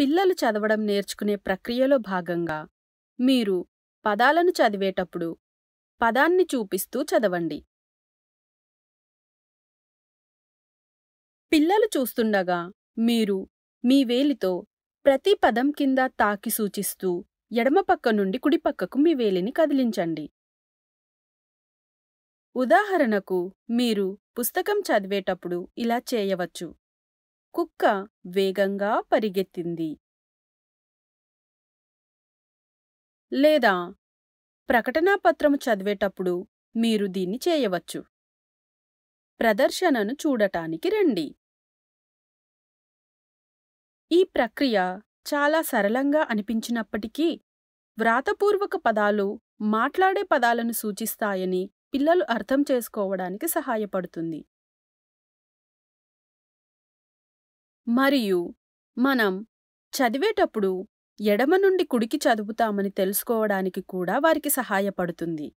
పిల్లలు చదవడం నేర్చుకునే ప్రక్రియలో భాగంగా మీరు పదాలను చదివేటప్పుడు పదాన్ని చూపిస్తూ చదవండి పిల్లలు చూస్తుండగా మీరు మీ వేలితో ప్రతి పదం కింద తాకి సూచిస్తూ ఎడమపక్క నుండి కుడిపక్కకు మీ వేలిని కదిలించండి ఉదాహరణకు మీరు పుస్తకం చదివేటప్పుడు ఇలా చేయవచ్చు కుక్క వేగంగా పరిగెత్తింది లేదా ప్రకటనాపత్రము చదివేటప్పుడు మీరు దీన్ని చేయవచ్చు ప్రదర్శనను చూడటానికి రండి ఈ ప్రక్రియ చాలా సరళంగా అనిపించినప్పటికీ వ్రాతపూర్వక పదాలు మాట్లాడే పదాలను సూచిస్తాయని పిల్లలు అర్థం చేసుకోవడానికి సహాయపడుతుంది మరియు మనం చదివేటప్పుడు ఎడమ నుండి కుడికి చదువుతామని తెలుసుకోవడానికి కూడా వారికి సహాయపడుతుంది